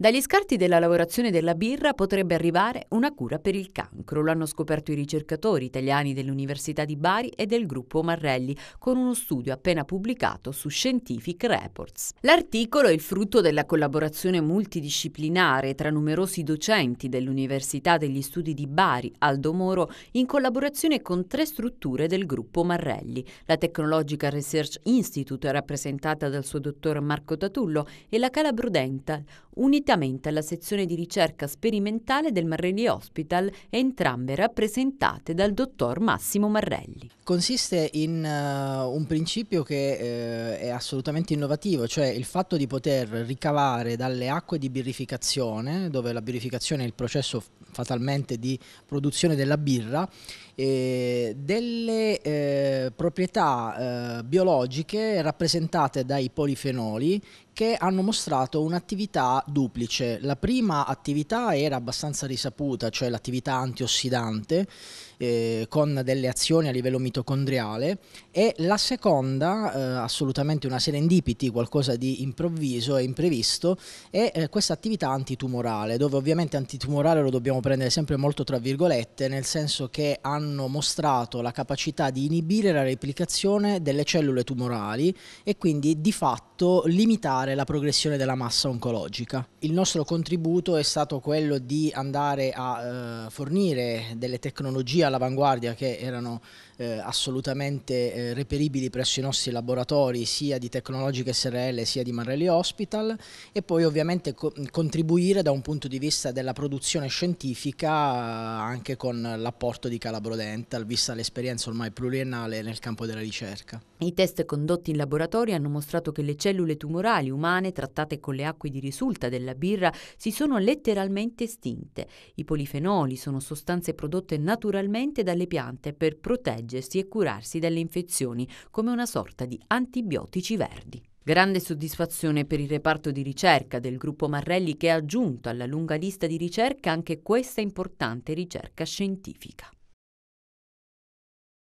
Dagli scarti della lavorazione della birra potrebbe arrivare una cura per il cancro, lo hanno scoperto i ricercatori italiani dell'Università di Bari e del gruppo Marrelli, con uno studio appena pubblicato su Scientific Reports. L'articolo è il frutto della collaborazione multidisciplinare tra numerosi docenti dell'Università degli Studi di Bari, Aldo Moro, in collaborazione con tre strutture del gruppo Marrelli, la Technological Research Institute rappresentata dal suo dottor Marco Tatullo e la Calabrudenta, unitamente alla sezione di ricerca sperimentale del Marrelli Hospital, entrambe rappresentate dal dottor Massimo Marrelli. Consiste in uh, un principio che uh, è assolutamente innovativo, cioè il fatto di poter ricavare dalle acque di birrificazione, dove la birrificazione è il processo fatalmente di produzione della birra, eh, delle eh, proprietà eh, biologiche rappresentate dai polifenoli che hanno mostrato un'attività duplice. La prima attività era abbastanza risaputa, cioè l'attività antiossidante eh, con delle azioni a livello mitocondriale e la seconda, eh, assolutamente una serendipity, qualcosa di improvviso e imprevisto, è eh, questa attività antitumorale, dove ovviamente antitumorale lo dobbiamo prendere sempre molto tra virgolette, nel senso che hanno mostrato la capacità di inibire la replicazione delle cellule tumorali e quindi di fatto limitare la progressione della massa oncologica pubblica. Il nostro contributo è stato quello di andare a eh, fornire delle tecnologie all'avanguardia che erano eh, assolutamente eh, reperibili presso i nostri laboratori sia di Tecnologica SRL sia di Marelli Hospital e poi ovviamente co contribuire da un punto di vista della produzione scientifica eh, anche con l'apporto di Calabro Dental vista l'esperienza ormai pluriennale nel campo della ricerca. I test condotti in laboratorio hanno mostrato che le cellule tumorali umane trattate con le acque di risulta rivolta della birra si sono letteralmente estinte. I polifenoli sono sostanze prodotte naturalmente dalle piante per proteggersi e curarsi dalle infezioni, come una sorta di antibiotici verdi. Grande soddisfazione per il reparto di ricerca del gruppo Marrelli che ha aggiunto alla lunga lista di ricerca anche questa importante ricerca scientifica.